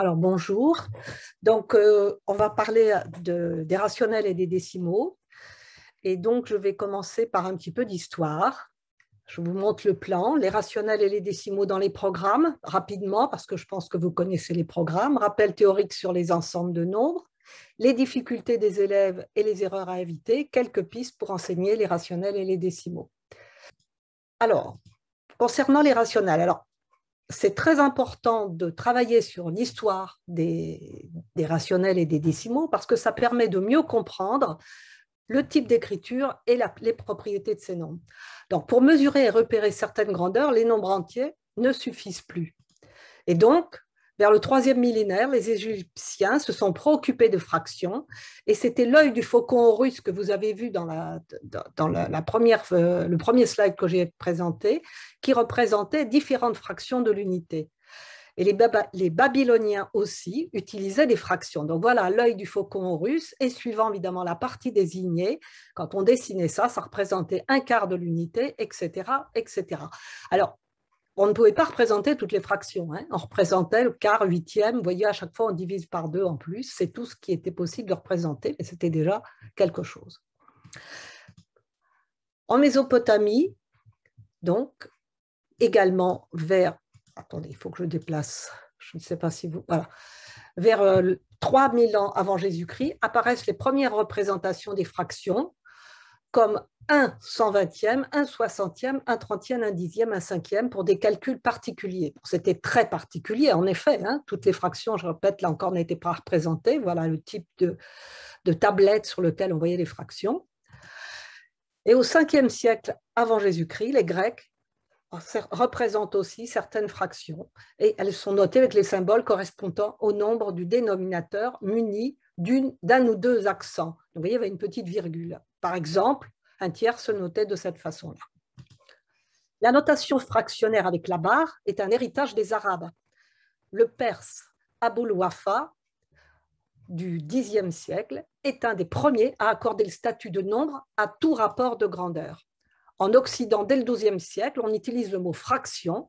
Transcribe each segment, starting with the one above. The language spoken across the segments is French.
Alors bonjour. Donc euh, on va parler des rationnels et des décimaux. Et donc je vais commencer par un petit peu d'histoire. Je vous montre le plan, les rationnels et les décimaux dans les programmes, rapidement, parce que je pense que vous connaissez les programmes. Rappel théorique sur les ensembles de nombres, les difficultés des élèves et les erreurs à éviter, quelques pistes pour enseigner les rationnels et les décimaux. Alors, concernant les rationnels, alors c'est très important de travailler sur l'histoire des, rationnels et des décimaux parce que ça permet de mieux comprendre le type d'écriture et les propriétés de ces nombres. Donc, pour mesurer et repérer certaines grandeurs, les nombres entiers ne suffisent plus. Et donc, vers le troisième millénaire, les Égyptiens se sont préoccupés de fractions et c'était l'œil du faucon russe que vous avez vu dans, la, première, euh, le premier slide que j'ai présenté qui représentait différentes fractions de l'unité. Et les, les, Babyloniens aussi utilisaient des fractions. Donc voilà, l'œil du faucon russe, et suivant évidemment la partie désignée, quand on dessinait ça, ça représentait un quart de l'unité, etc., etc. Alors, on ne pouvait pas représenter toutes les fractions. Hein. On représentait le quart, huitième. Vous voyez, à chaque fois, on divise par deux en plus. C'est tout ce qui était possible de représenter, mais c'était déjà quelque chose. En Mésopotamie, donc, également vers... Attendez, il faut que je déplace. Je ne sais pas si vous... Voilà. Vers 3000 euh, ans avant Jésus-Christ, apparaissent les premières représentations des fractions comme un 120e, un 60e, trentième, 30e, dixième, un cinquième pour des calculs particuliers. C'était très particulier, en effet. Hein. toutes les fractions, je répète, là encore, n'étaient pas représentées. Voilà le type de, tablette sur lequel on voyait les fractions. Et au 5e siècle avant Jésus-Christ, les Grecs représentent aussi certaines fractions et elles sont notées avec les symboles correspondant au nombre du dénominateur muni d'un ou deux accents. vous voyez, il y avait une petite virgule. Par exemple, un tiers se notait de cette façon-là. La notation fractionnaire avec la barre est un héritage des Arabes. Le Perse Aboul Wafa du Xe siècle est un des premiers à accorder le statut de nombre à tout rapport de grandeur. En Occident, dès le XIIe siècle, on utilise le mot fraction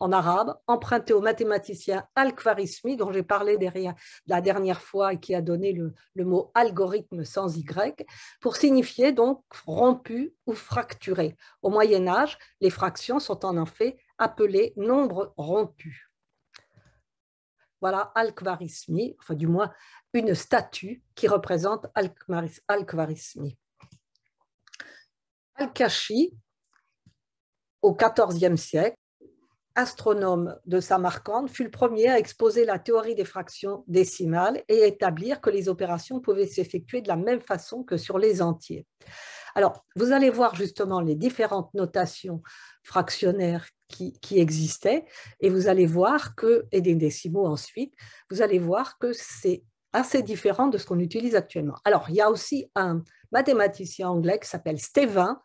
en arabe, emprunté au mathématicien Al-Khwarizmi, dont j'ai parlé derrière, la dernière fois et qui a donné le, mot algorithme sans Y, pour signifier donc rompu ou fracturé. Au Moyen Âge, les fractions sont en effet appelées nombres rompus. Voilà Al-Khwarizmi, enfin du moins une statue qui représente Al-Khwarizmi. Al-Kashi, au XIVe siècle, astronome de Samarcande, fut le premier à exposer la théorie des fractions décimales et établir que les opérations pouvaient s'effectuer de la même façon que sur les entiers. Alors, vous allez voir justement les différentes notations fractionnaires qui, existaient, et vous allez voir que, et des décimaux ensuite, vous allez voir que c'est assez différent de ce qu'on utilise actuellement. Alors, il y a aussi un mathématicien anglais qui s'appelle Stevin,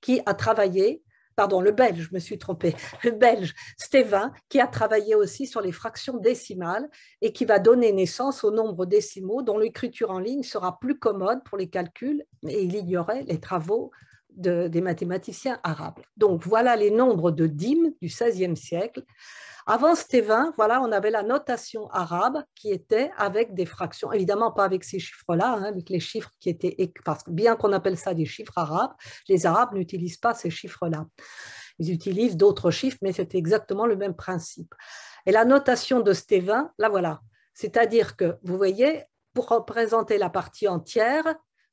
qui a travaillé pardon, le Belge, je me suis trompé. le Belge Stévin, qui a travaillé aussi sur les fractions décimales et qui va donner naissance aux nombre décimaux dont l'écriture en ligne sera plus commode pour les calculs et il ignorait les travaux des mathématiciens arabes. Donc voilà les nombres de dîmes du XVIe siècle. Avant Stévin, voilà, on avait la notation arabe qui était avec des fractions, évidemment pas avec ces chiffres-là, hein, avec les chiffres qui étaient, parce bien qu'on appelle ça des chiffres arabes, les Arabes n'utilisent pas ces chiffres-là. Ils utilisent d'autres chiffres, mais c'est exactement le même principe. Et la notation de Stévin, là voilà, c'est-à-dire que vous voyez, pour représenter la partie entière,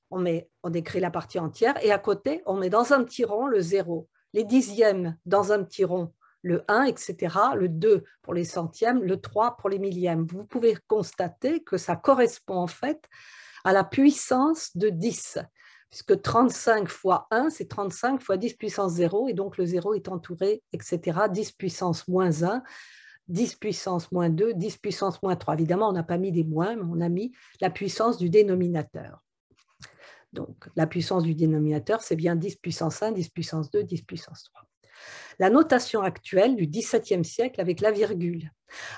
on, met, on écrit la partie entière, et à côté, on met dans un petit rond le 0, les dixièmes dans un petit rond, le 1, etc., le 2 pour les centièmes, le 3 pour les millièmes. Vous pouvez constater que ça correspond en fait à la puissance de 10, puisque 35 fois 1, c'est 35 fois 10 puissance 0, et donc le 0 est entouré, etc., 10 puissance moins 1, 10 puissance moins 2, 10 puissance moins 3. Évidemment, on n'a pas mis des moins, mais on a mis la puissance du dénominateur. Donc, la puissance du dénominateur, c'est bien 10 puissance 1, 10 puissance 2, 10 puissance 3 la notation actuelle du XVIIe siècle avec la virgule.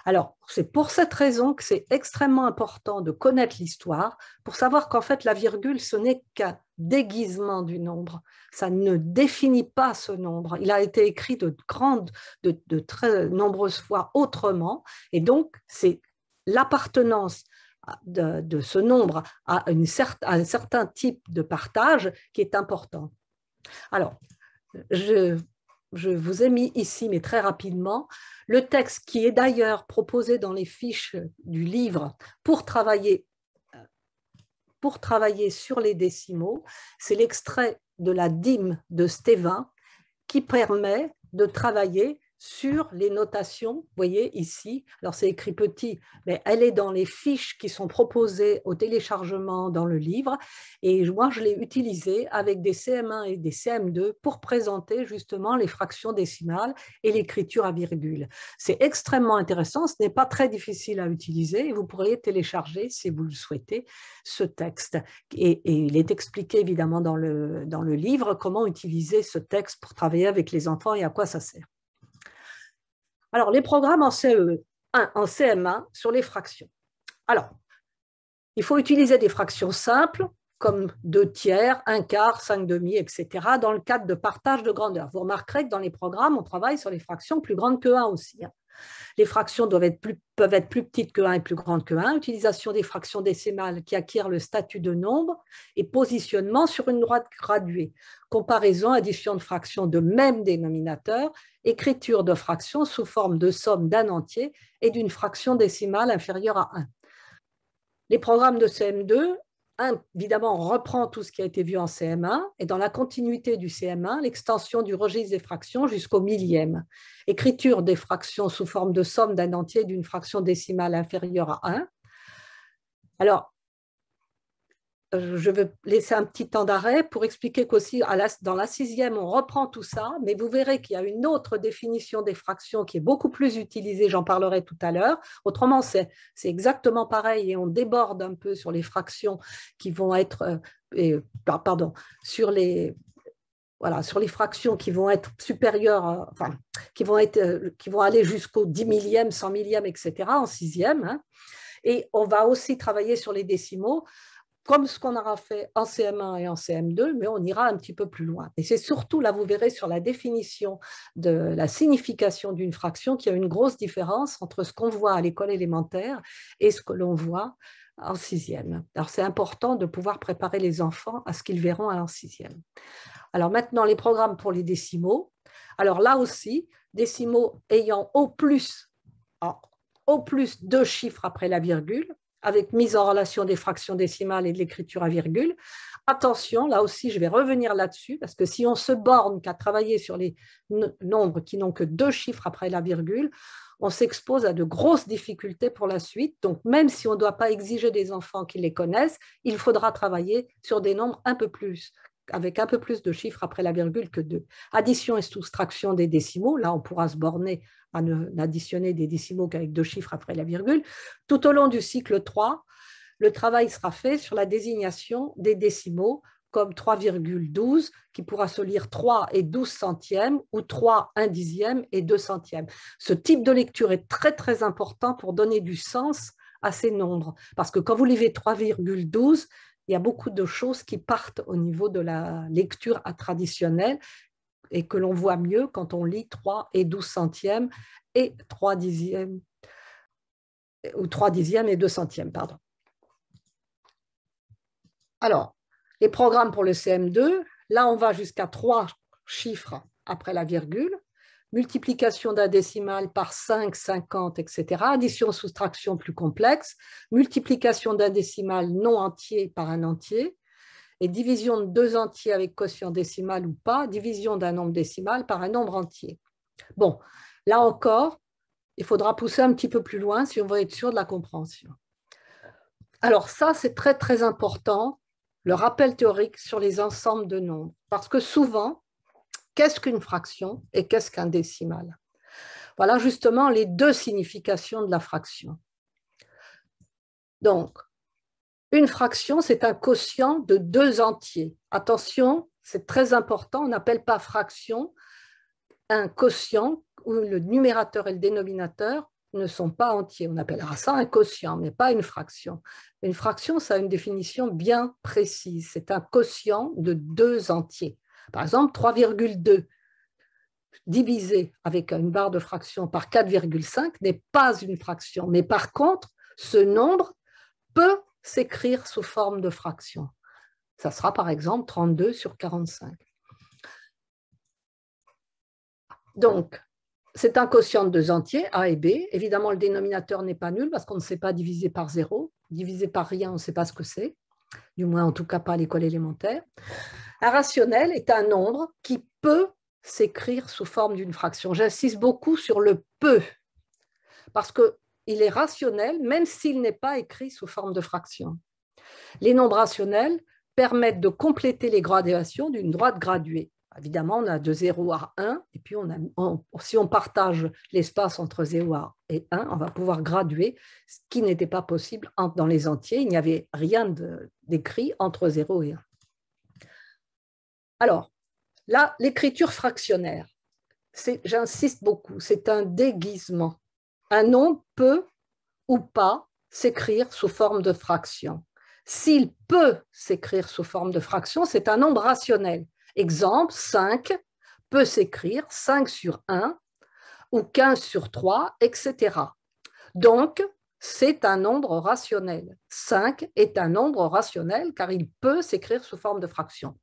Alors, c'est pour cette raison que c'est extrêmement important de connaître l'histoire pour savoir qu'en fait, la virgule, ce n'est qu'un déguisement du nombre. Ça ne définit pas ce nombre. Il a été écrit de grandes, de, de très nombreuses fois autrement. Et donc, c'est l'appartenance de, ce nombre à, un certain type de partage qui est important. Alors, je, vous ai mis ici, mais très rapidement, le texte qui est d'ailleurs proposé dans les fiches du livre pour pour travailler sur les décimaux. C'est l'extrait de la dîme de Stévin qui permet de travailler sur les notations, vous voyez ici, alors c'est écrit petit, mais elle est dans les fiches qui sont proposées au téléchargement dans le livre, et moi je l'ai utilisée avec des CM1 et des CM2 pour présenter justement les fractions décimales et l'écriture à virgule. C'est extrêmement intéressant, ce n'est pas très difficile à utiliser, et vous pourriez télécharger, si vous le souhaitez, ce texte. Et, et il est expliqué évidemment dans le, dans le livre comment utiliser ce texte pour travailler avec les enfants et à quoi ça sert. Alors, les programmes en ce en CM1 sur les fractions. Alors, il faut utiliser des fractions simples, comme 2 tiers, 1 quart, 5 demi, etc., dans le cadre de partage de grandeur. Vous remarquerez que dans les programmes, on travaille sur les fractions plus grandes que 1 aussi. Hein. Les fractions peuvent être plus petites que 1 et plus grandes que 1. Utilisation des fractions décimales qui acquièrent le statut de nombre et positionnement sur une droite graduée. Comparaison, addition de fractions de même dénominateur, écriture de fractions sous forme de somme d'un entier et d'une fraction décimale inférieure à 1. Les programmes de CM2 évidemment, reprend tout ce qui a été vu en CM1 et dans la continuité du CM1, l'extension du registre des fractions jusqu'au millième. Écriture des fractions sous forme de somme d'un entier d'une fraction décimale inférieure à 1. Alors, euh, je vais laisser un petit temps d'arrêt pour expliquer qu'aussi dans la sixième, on reprend tout ça, mais vous verrez qu'il y a une autre définition des fractions qui est beaucoup plus utilisée, j'en parlerai tout à l'heure. Autrement, c'est exactement pareil et on déborde un peu sur les fractions qui vont être, euh, pardon, sur les, voilà, sur les fractions qui vont être supérieures, euh, enfin, qui vont, être, qui vont aller jusqu'au dix millième, cent millième, etc., en sixième. Hein. Et on va aussi travailler sur les décimaux comme ce qu'on aura fait en CM1 et en CM2, mais on ira un petit peu plus loin. Et c'est surtout, là, vous verrez sur la définition de la signification d'une fraction qu'il y a une grosse différence entre ce qu'on voit à l'école élémentaire et ce que l'on voit en sixième. Alors, c'est important de pouvoir préparer les enfants à ce qu'ils verront en sixième. Alors maintenant, les programmes pour les décimaux. Alors là aussi, décimaux ayant au plus, au plus deux chiffres après la virgule, avec mise en relation des fractions décimales et de l'écriture à virgule. Attention, là aussi, je vais revenir là-dessus, parce que si on se borne qu'à travailler sur les nombres qui n'ont que deux chiffres après la virgule, on s'expose à de grosses difficultés pour la suite. Donc, même si on ne doit pas exiger des enfants qui les connaissent, il faudra travailler sur des nombres un peu plus avec un peu plus de chiffres après la virgule que deux. Addition et soustraction des décimaux, là on pourra se borner à additionner des décimaux qu'avec deux chiffres après la virgule, tout au long du cycle 3, le travail sera fait sur la désignation des décimaux comme 3,12 qui pourra se lire 3 et 12 centièmes ou 3, 1 dixième et 2 centièmes. Ce type de lecture est très très important pour donner du sens à ces nombres parce que quand vous lisez 3,12, il y a beaucoup de choses qui partent au niveau de la lecture à traditionnelle et que l'on voit mieux quand on lit 3 et 12 centièmes et 3 dixièmes, ou 3 dixièmes et 2 centièmes, pardon. Alors, les programmes pour le CM2, là on va jusqu'à 3 chiffres après la virgule, multiplication d'un décimal par 5, 50, etc., addition, soustraction plus complexe, multiplication d'un décimal non entier par un entier, et division de deux entiers avec quotient décimal ou pas, division d'un nombre décimal par un nombre entier. Bon, là encore, il faudra pousser un petit peu plus loin si on veut être sûr de la compréhension. Alors ça, c'est très très important, le rappel théorique sur les ensembles de nombres, parce que souvent, qu'est-ce qu'une fraction et qu'est-ce qu'un décimal Voilà justement les deux significations de la fraction. Donc, une fraction, c'est un quotient de deux entiers. Attention, c'est très important, on n'appelle pas fraction un quotient où le numérateur et le dénominateur ne sont pas entiers. On appellera ça un quotient, mais pas une fraction. Une fraction, ça a une définition bien précise. C'est un quotient de deux entiers. Par exemple, 3,2 divisé avec une barre de fraction par 4,5 n'est pas une fraction. Mais par contre, ce nombre peut s'écrire sous forme de fraction. Ça sera par exemple 32 sur 45. Donc, c'est un quotient de deux entiers, A et B. Évidemment, le dénominateur n'est pas nul parce qu'on ne sait pas diviser par zéro. Diviser par rien, on ne sait pas ce que c'est. Du moins, en tout cas, pas à l'école élémentaire. Un rationnel est un nombre qui peut s'écrire sous forme d'une fraction. J'insiste beaucoup sur le peut parce que il est rationnel, même s'il n'est pas écrit sous forme de fraction. Les nombres rationnels permettent de compléter les graduations d'une droite graduée. Évidemment, on a de 0 à 1, et puis on si on partage l'espace entre 0 et 1, on va pouvoir graduer, ce qui n'était pas possible dans les entiers. Il n'y avait rien d'écrit entre 0 et 1. Alors, là, l'écriture fractionnaire, j'insiste beaucoup, c'est un déguisement un nombre peut ou pas s'écrire sous forme de fraction. S'il peut s'écrire sous forme de fraction, c'est un nombre rationnel. Exemple, 5 peut s'écrire 5 sur 1 ou 15 sur 3, etc. Donc, c'est un nombre rationnel. 5 est un nombre rationnel car il peut s'écrire sous forme de fraction.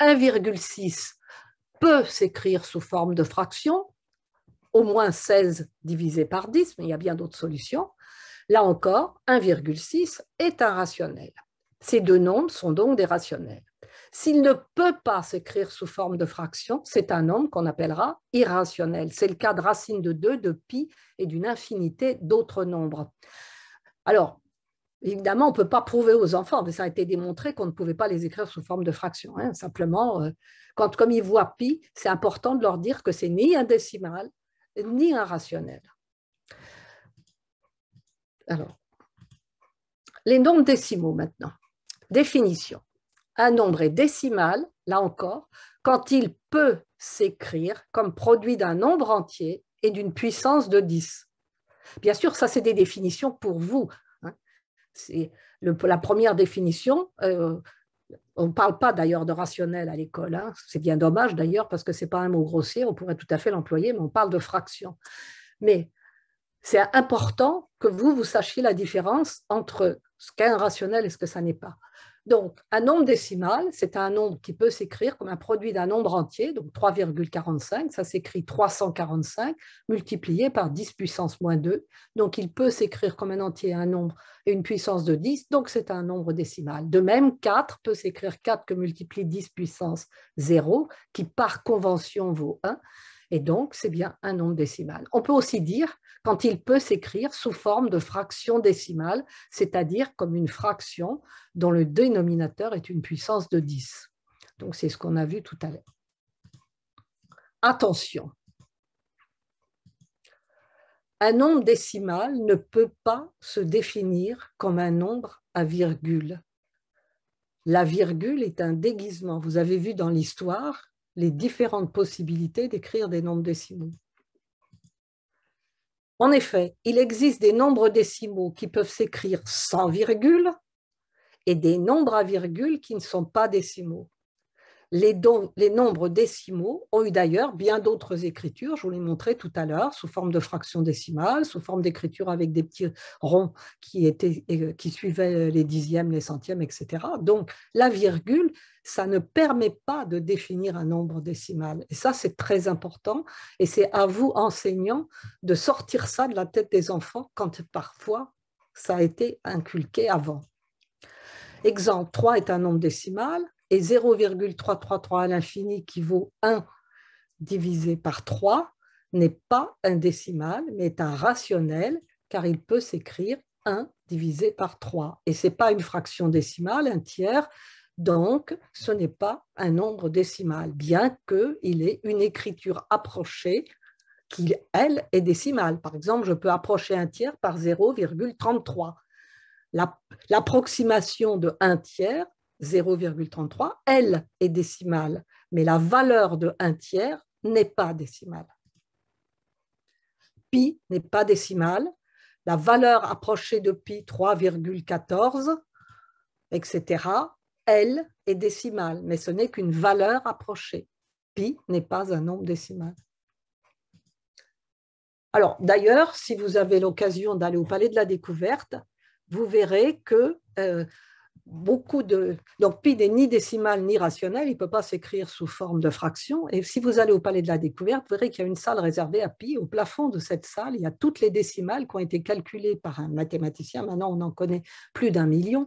1,6 peut s'écrire sous forme de fraction au moins 16 divisé par 10, mais il y a bien d'autres solutions. Là encore, 1,6 est un rationnel. Ces deux nombres sont donc des rationnels. S'il ne peut pas s'écrire sous forme de fraction, c'est un nombre qu'on appellera irrationnel. C'est le cas de racine de 2, de pi et d'une infinité d'autres nombres. Alors, évidemment, on ne peut pas prouver aux enfants, mais ça a été démontré qu'on ne pouvait pas les écrire sous forme de fraction. Hein. Simplement, euh, quand, comme ils voient pi, c'est important de leur dire que c'est ni un décimal, ni un rationnel. Alors, les nombres décimaux maintenant. Définition. Un nombre est décimal, là encore, quand il peut s'écrire comme produit d'un nombre entier et d'une puissance de 10. Bien sûr, ça, c'est des définitions pour vous. Hein. C'est la première définition. Euh, on ne parle pas d'ailleurs de rationnel à l'école. Hein. C'est bien dommage d'ailleurs parce que ce n'est pas un mot grossier, on pourrait tout à fait l'employer, mais on parle de fraction. Mais c'est important que vous, vous sachiez la différence entre ce qu'est un rationnel et ce que ça n'est pas. Donc, un nombre décimal, c'est un nombre qui peut s'écrire comme un produit d'un nombre entier, donc 3,45, ça s'écrit 345 multiplié par 10 puissance moins 2. Donc, il peut s'écrire comme un entier un nombre et une puissance de 10, donc c'est un nombre décimal. De même, 4 peut s'écrire 4 que multiplie 10 puissance 0, qui par convention vaut 1, et donc c'est bien un nombre décimal. On peut aussi dire quand il peut s'écrire sous forme de fraction décimale, c'est-à-dire comme une fraction dont le dénominateur est une puissance de 10. Donc c'est ce qu'on a vu tout à l'heure. Attention, un nombre décimal ne peut pas se définir comme un nombre à virgule. La virgule est un déguisement. Vous avez vu dans l'histoire les différentes possibilités d'écrire des nombres décimaux. En effet, il existe des nombres décimaux qui peuvent s'écrire sans virgule et des nombres à virgule qui ne sont pas décimaux. Les, nombres décimaux ont eu d'ailleurs bien d'autres écritures, je vous l'ai montré tout à l'heure, sous forme de fractions décimales, sous forme d'écriture avec des petits ronds qui, étaient, euh, qui suivaient les dixièmes, les centièmes, etc. Donc la virgule, ça ne permet pas de définir un nombre décimal. Et ça, c'est très important. Et c'est à vous, enseignants, de sortir ça de la tête des enfants quand parfois ça a été inculqué avant. Exemple, 3 est un nombre décimal, et 0,333 à l'infini qui vaut 1 divisé par 3 n'est pas un décimal, mais est un rationnel, car il peut s'écrire 1 divisé par 3. Et ce n'est pas une fraction décimale, un tiers, donc ce n'est pas un nombre décimal, bien qu'il ait une écriture approchée qui, elle, est décimale. Par exemple, je peux approcher un tiers par 0,33. L'approximation de 1 tiers 0,33, elle est décimale, mais la valeur de 1 tiers n'est pas décimale. Pi n'est pas décimale, la valeur approchée de pi 3,14, etc., elle est décimale, mais ce n'est qu'une valeur approchée. Pi n'est pas un nombre décimal. Alors d'ailleurs, si vous avez l'occasion d'aller au Palais de la Découverte, vous verrez que euh, beaucoup de... Donc pi n'est ni décimal ni rationnel, il ne peut pas s'écrire sous forme de fraction. Et si vous allez au Palais de la Découverte, vous verrez qu'il y a une salle réservée à pi. Au plafond de cette salle, il y a toutes les décimales qui ont été calculées par un mathématicien. Maintenant, on en connaît plus d'un million.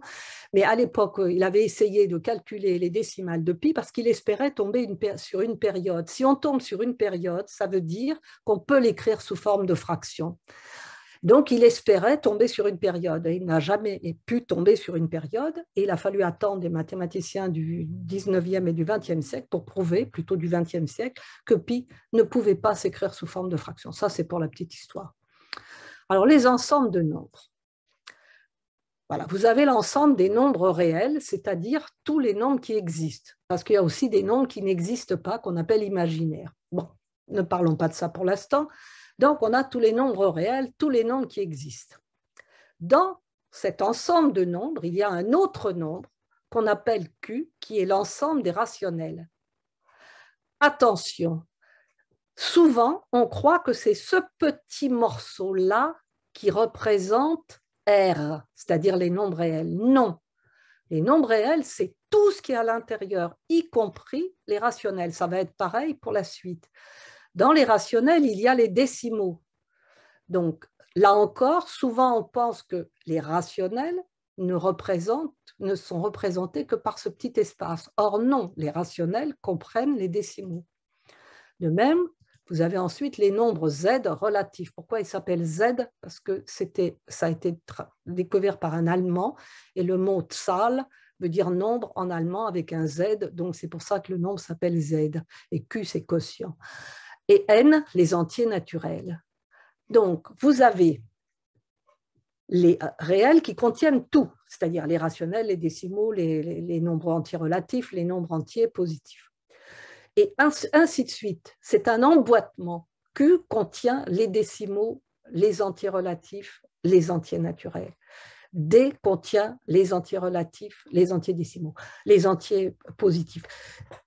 Mais à l'époque, euh, il avait essayé de calculer les décimales de pi parce qu'il espérait tomber une sur une période. Si on tombe sur une période, ça veut dire qu'on peut l'écrire sous forme de fraction. Donc, il espérait tomber sur une période. Il n'a jamais pu tomber sur une période. Et il a fallu attendre des mathématiciens du 19e et du 20e siècle pour prouver, plutôt du 20e siècle, que pi ne pouvait pas s'écrire sous forme de fraction. Ça, c'est pour la petite histoire. Alors, les ensembles de nombres. Voilà, vous avez l'ensemble des nombres réels, c'est-à-dire tous les nombres qui existent, parce qu'il y a aussi des nombres qui n'existent pas, qu'on appelle imaginaires. Bon, ne parlons pas de ça pour l'instant. Donc, on a tous les nombres réels, tous les nombres qui existent. Dans cet ensemble de nombres, il y a un autre nombre qu'on appelle Q, qui est l'ensemble des rationnels. Attention, souvent, on croit que c'est ce petit morceau-là qui représente R, c'est-à-dire les nombres réels. Non, les nombres réels, c'est tout ce qui est à l'intérieur, y compris les rationnels. Ça va être pareil pour la suite. Dans les rationnels, il y a les décimaux. Donc, là encore, souvent on pense que les rationnels ne, sont représentés que par ce petit espace. Or non, les rationnels comprennent les décimaux. De même, vous avez ensuite les nombres Z relatifs. Pourquoi ils s'appellent Z Parce que c'était, ça a été découvert par un Allemand et le mot Zahl veut dire nombre en allemand avec un Z, donc c'est pour ça que le nombre s'appelle Z et Q c'est quotient et n, les entiers naturels. Donc, vous avez les réels qui contiennent tout, c'est-à-dire les rationnels, les décimaux, les, nombres entiers relatifs, les nombres entiers positifs. Et ainsi de suite. C'est un emboîtement. Q contient les décimaux, les entiers relatifs, les entiers naturels. D contient les entiers relatifs, les entiers décimaux, les entiers positifs.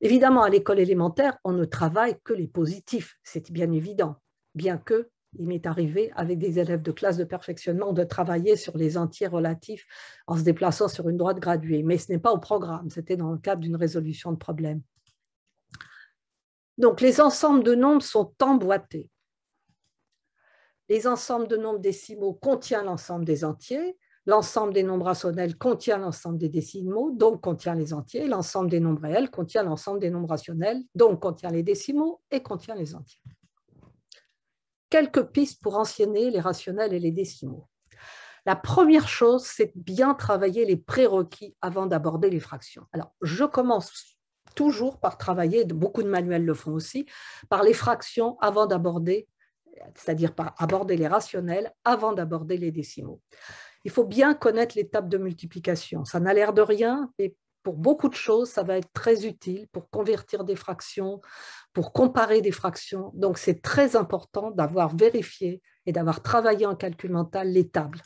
Évidemment, à l'école élémentaire, on ne travaille que les positifs, c'est bien évident, bien que il m'est arrivé avec des élèves de classe de perfectionnement de travailler sur les entiers relatifs en se déplaçant sur une droite graduée, mais ce n'est pas au programme, c'était dans le cadre d'une résolution de problème. Donc les ensembles de nombres sont emboîtés. Les ensembles de nombres décimaux contiennent l'ensemble des entiers, L'ensemble des nombres rationnels contient l'ensemble des décimaux, donc contient les entiers. L'ensemble des nombres réels contient l'ensemble des nombres rationnels, donc contient les décimaux et contient les entiers. Quelques pistes pour ancienner les rationnels et les décimaux. La première chose, c'est bien travailler les prérequis avant d'aborder les fractions. Alors, je commence toujours par travailler, beaucoup de manuels le font aussi, par les fractions avant d'aborder, c'est-à-dire par aborder les rationnels avant d'aborder les décimaux il faut bien connaître l'étape de multiplication. Ça n'a l'air de rien, mais pour beaucoup de choses, ça va être très utile pour convertir des fractions, pour comparer des fractions. Donc, c'est très important d'avoir vérifié et d'avoir travaillé en calcul mental les tables.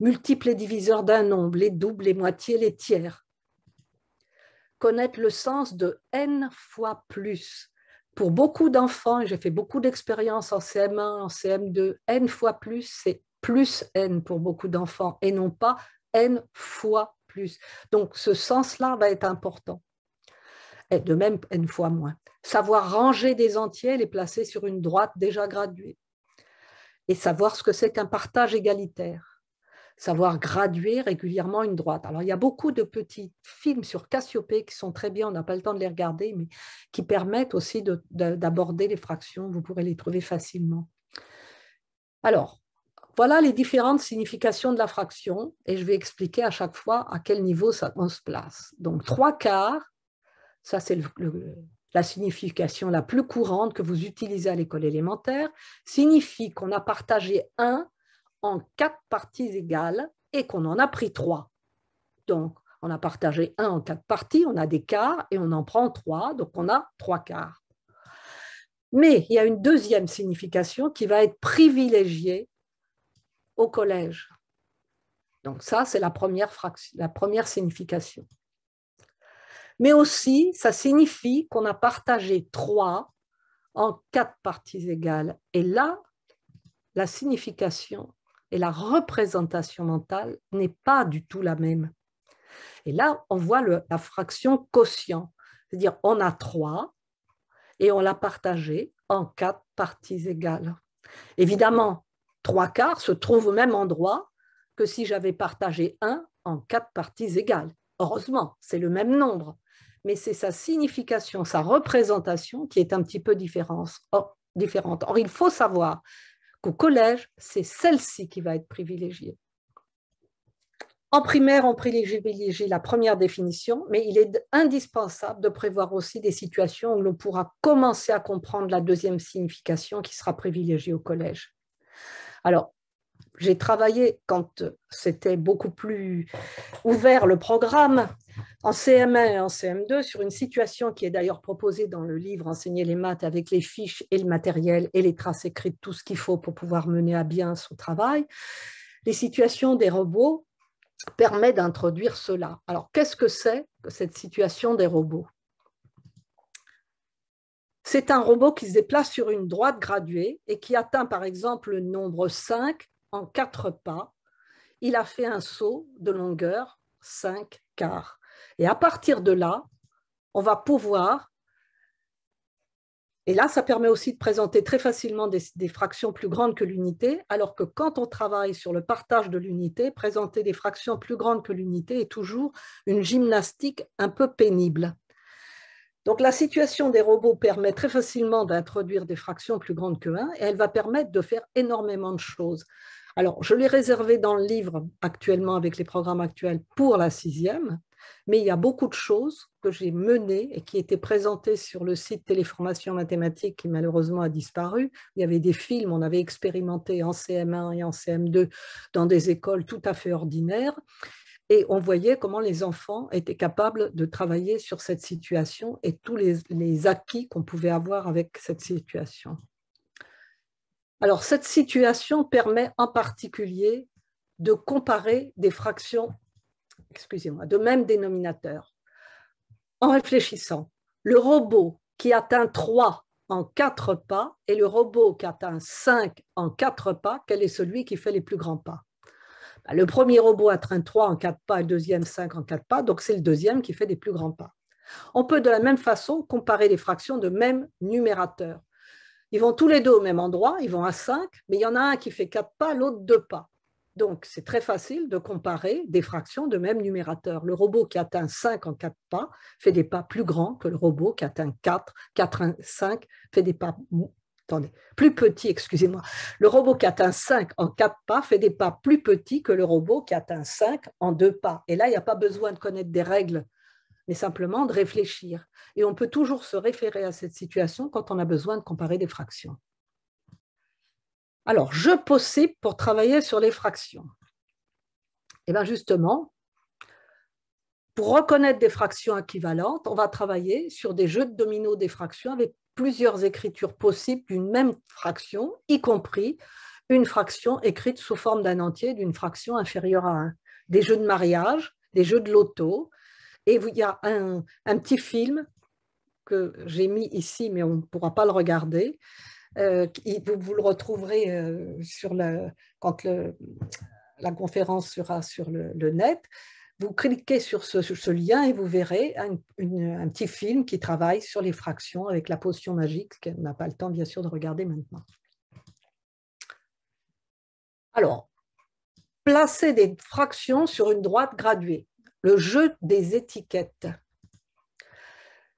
Multiples et diviseurs d'un nombre, les doubles, les moitiés, les tiers. Connaître le sens de n fois plus. Pour beaucoup d'enfants, j'ai fait beaucoup d'expériences en CM1, en CM2, n fois plus, c'est plus n pour beaucoup d'enfants et non pas n fois plus. Donc ce sens-là va être important. Et de même n fois moins. Savoir ranger des entiers, les placer sur une droite déjà graduée. Et savoir ce que c'est qu'un partage égalitaire. Savoir graduer régulièrement une droite. Alors il y a beaucoup de petits films sur Cassiopée qui sont très bien, on n'a pas le temps de les regarder, mais qui permettent aussi d'aborder les fractions. Vous pourrez les trouver facilement. Alors, voilà les différentes significations de la fraction et je vais expliquer à chaque fois à quel niveau ça, on se place. Donc trois quarts, ça c'est la signification la plus courante que vous utilisez à l'école élémentaire, signifie qu'on a partagé un en quatre parties égales et qu'on en a pris trois. Donc on a partagé un en quatre parties, on a des quarts et on en prend trois, donc on a trois quarts. Mais il y a une deuxième signification qui va être privilégiée au collège. Donc ça, c'est la première, fraction la première signification. Mais aussi, ça signifie qu'on a partagé trois en quatre parties égales. Et là, la signification et la représentation mentale n'est pas du tout la même. Et là, on voit la fraction quotient, c'est-à-dire on a trois et on l'a partagé en quatre parties égales. Évidemment, trois quarts se trouvent au même endroit que si j'avais partagé un en quatre parties égales. Heureusement, c'est le même nombre, mais c'est sa signification, sa représentation qui est un petit peu différente. Or, oh, différente. Or il faut savoir qu'au collège, c'est celle-ci qui va être privilégiée. En primaire, on privilégie la première définition, mais il est indispensable de prévoir aussi des situations où l'on pourra commencer à comprendre la deuxième signification qui sera privilégiée au collège. Alors, j'ai travaillé quand c'était beaucoup plus ouvert le programme en CM1 et en CM2 sur une situation qui est d'ailleurs proposée dans le livre Enseigner les maths avec les fiches et le matériel et les traces écrites, tout ce qu'il faut pour pouvoir mener à bien son travail. Les situations des robots permettent d'introduire cela. Alors, qu'est-ce que c'est que cette situation des robots c'est un robot qui se déplace sur une droite graduée et qui atteint par exemple le nombre 5 en 4 pas. Il a fait un saut de longueur 5 quarts. Et à partir de là, on va pouvoir, et là ça permet aussi de présenter très facilement des, des fractions plus grandes que l'unité, alors que quand on travaille sur le partage de l'unité, présenter des fractions plus grandes que l'unité est toujours une gymnastique un peu pénible. Donc la situation des robots permet très facilement d'introduire des fractions plus grandes que 1 et elle va permettre de faire énormément de choses. Alors je l'ai réservé dans le livre actuellement avec les programmes actuels pour la sixième, mais il y a beaucoup de choses que j'ai menées et qui étaient présentées sur le site Téléformation mathématique qui malheureusement a disparu. Il y avait des films, on avait expérimenté en CM1 et en CM2 dans des écoles tout à fait ordinaires. Et on voyait comment les enfants étaient capables de travailler sur cette situation et tous les, acquis qu'on pouvait avoir avec cette situation. Alors, cette situation permet en particulier de comparer des fractions, excusez-moi, de même dénominateur. En réfléchissant, le robot qui atteint 3 en 4 pas et le robot qui atteint 5 en 4 pas, quel est celui qui fait les plus grands pas bah, le premier robot atteint 3 en 4 pas, le deuxième 5 en 4 pas, donc c'est le deuxième qui fait des plus grands pas. On peut de la même façon comparer les fractions de même numérateur. Ils vont tous les deux au même endroit, ils vont à 5, mais il y en a un qui fait 4 pas, l'autre 2 pas. Donc, c'est très facile de comparer des fractions de même numérateur. Le robot qui atteint 5 en 4 pas fait des pas plus grands que le robot qui atteint 4, 4, 5 fait des pas attendez, plus petit, excusez-moi. Le robot qui atteint 5 en 4 pas fait des pas plus petits que le robot qui atteint 5 en 2 pas. Et là, il n'y a pas besoin de connaître des règles, mais simplement de réfléchir. Et on peut toujours se référer à cette situation quand on a besoin de comparer des fractions. Alors, je possible pour travailler sur les fractions. Et eh bien justement, pour reconnaître des fractions équivalentes, on va travailler sur des jeux de dominos des fractions avec plusieurs écritures possibles d'une même fraction, y compris une fraction écrite sous forme d'un entier d'une fraction inférieure à 1. Des jeux de mariage, des jeux de loto. Et il y a un, petit film que j'ai mis ici, mais on ne pourra pas le regarder. Euh, vous, le retrouverez euh, sur quand la conférence sera sur le net. Vous cliquez sur ce, lien et vous verrez un, petit film qui travaille sur les fractions avec la potion magique qu'elle n'a pas le temps, bien sûr, de regarder maintenant. Alors, placer des fractions sur une droite graduée, le jeu des étiquettes.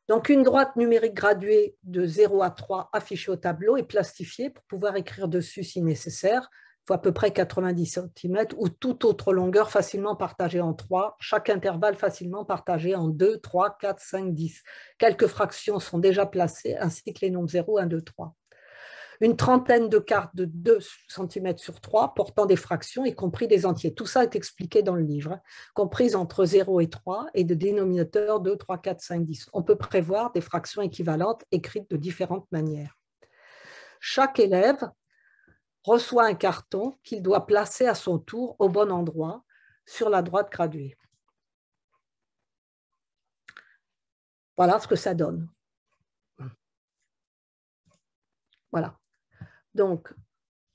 Donc, une droite numérique graduée de 0 à 3 affichée au tableau et plastifiée pour pouvoir écrire dessus si nécessaire fois à peu près 90 cm, ou toute autre longueur facilement partagée en 3, chaque intervalle facilement partagé en 2, 3, 4, 5, 10. Quelques fractions sont déjà placées, ainsi que les nombres 0, 1, 2, 3. Une trentaine de cartes de 2 cm sur 3 portant des fractions, y compris des entiers. Tout ça est expliqué dans le livre, comprise entre 0 et 3 et de dénominateurs 2, 3, 4, 5, 10. On peut prévoir des fractions équivalentes écrites de différentes manières. Chaque élève reçoit un carton qu'il doit placer à son tour au bon endroit, sur la droite graduée. Voilà ce que ça donne. Voilà. Donc,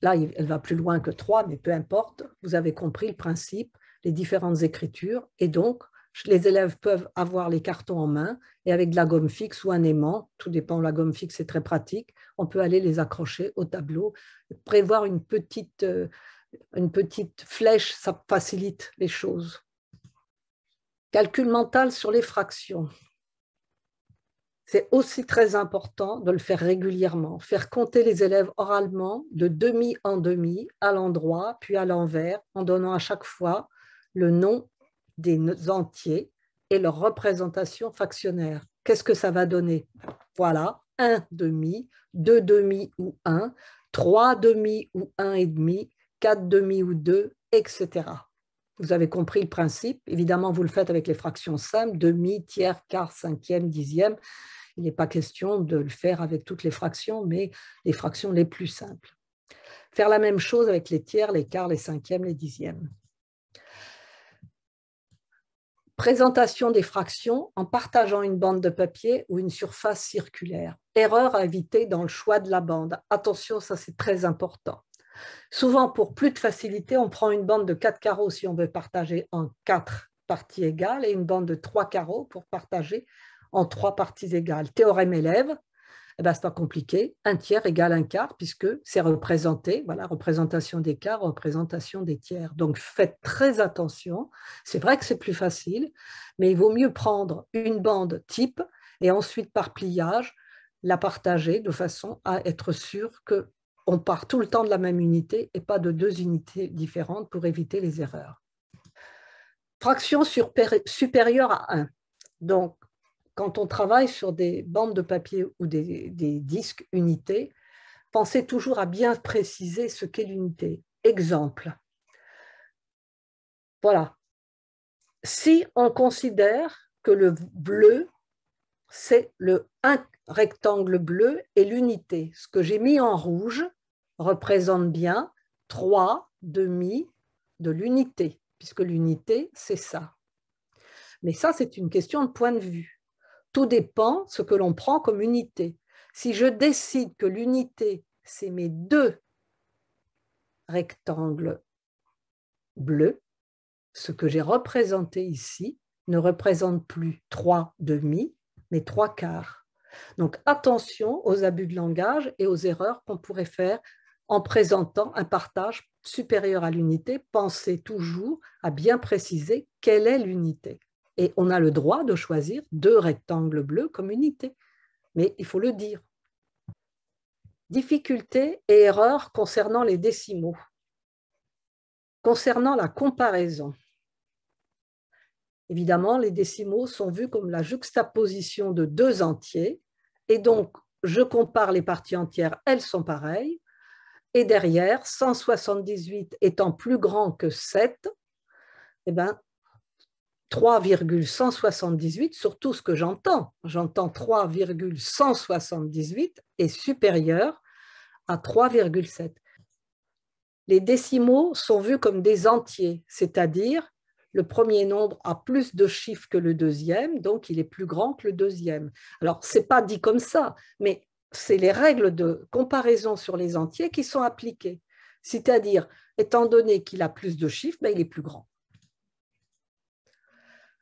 là, elle va plus loin que 3, mais peu importe, vous avez compris le principe, les différentes écritures, et donc, les élèves peuvent avoir les cartons en main et avec de la gomme fixe ou un aimant, tout dépend, la gomme fixe est très pratique, on peut aller les accrocher au tableau, prévoir une petite, euh, une petite flèche, ça facilite les choses. Calcul mental sur les fractions. C'est aussi très important de le faire régulièrement, faire compter les élèves oralement de demi en demi, à l'endroit, puis à l'envers, en donnant à chaque fois le nom des entiers et leur représentation fractionnaire. Qu'est-ce que ça va donner Voilà, 1 demi, 2 demi ou 1, 3 demi ou un et demi, 4 demi ou 2, etc. Vous avez compris le principe. Évidemment, vous le faites avec les fractions simples, demi, tiers, quart, cinquième, dixième. Il n'est pas question de le faire avec toutes les fractions, mais les fractions les plus simples. Faire la même chose avec les tiers, les quarts, les cinquièmes, les dixièmes. Présentation des fractions en partageant une bande de papier ou une surface circulaire. Erreur à éviter dans le choix de la bande. Attention, ça c'est très important. Souvent, pour plus de facilité, on prend une bande de 4 carreaux si on veut partager en 4 parties égales et une bande de 3 carreaux pour partager en 3 parties égales. Théorème élève, eh ben, ce n'est pas compliqué. Un tiers égale un quart, puisque c'est représenté. Voilà, représentation des quarts, représentation des tiers. Donc faites très attention. C'est vrai que c'est plus facile, mais il vaut mieux prendre une bande type et ensuite, par pliage, la partager de façon à être sûr qu'on part tout le temps de la même unité et pas de deux unités différentes pour éviter les erreurs. Fraction supérieure à 1. Donc, quand on travaille sur des bandes de papier ou des, disques unités, pensez toujours à bien préciser ce qu'est l'unité. Exemple. Voilà. Si on considère que le bleu, c'est le rectangle bleu et l'unité, ce que j'ai mis en rouge représente bien trois demi de l'unité, puisque l'unité, c'est ça. Mais ça, c'est une question de point de vue. Tout dépend ce que l'on prend comme unité. Si je décide que l'unité, c'est mes deux rectangles bleus, ce que j'ai représenté ici ne représente plus trois demi, mais trois quarts. Donc attention aux abus de langage et aux erreurs qu'on pourrait faire en présentant un partage supérieur à l'unité. Pensez toujours à bien préciser quelle est l'unité. Et on a le droit de choisir deux rectangles bleus comme unité. Mais il faut le dire. Difficultés et erreurs concernant les décimaux. Concernant la comparaison. Évidemment, les décimaux sont vus comme la juxtaposition de deux entiers. Et donc, je compare les parties entières, elles sont pareilles. Et derrière, 178 étant plus grand que 7, eh ben, 3,178 sur tout ce que j'entends. J'entends 3,178 est supérieur à 3,7. Les décimaux sont vus comme des entiers, c'est-à-dire le premier nombre a plus de chiffres que le deuxième, donc il est plus grand que le deuxième. Alors, ce n'est pas dit comme ça, mais c'est les règles de comparaison sur les entiers qui sont appliquées. C'est-à-dire, étant donné qu'il a plus de chiffres, ben, il est plus grand.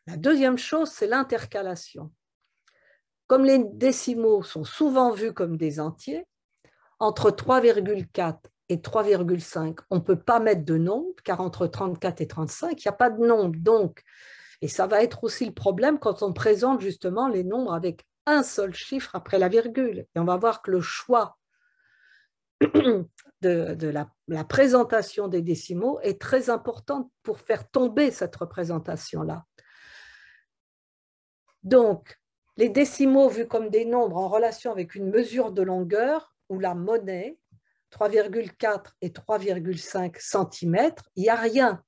La deuxième chose, c'est l'intercalation. Comme les décimaux sont souvent vus comme des entiers, entre 3,4 et 3,5, on ne peut pas mettre de nombre, car entre 34 et 35, il n'y a pas de nombre. Donc, et ça va être aussi le problème quand on présente justement les nombres avec un seul chiffre après la virgule. Et on va voir que le choix de, la, la, présentation des décimaux est très important pour faire tomber cette représentation-là. Donc, les décimaux vus comme des nombres en relation avec une mesure de longueur ou la monnaie, 3,4 et 3,5 cm, il n'y a rien.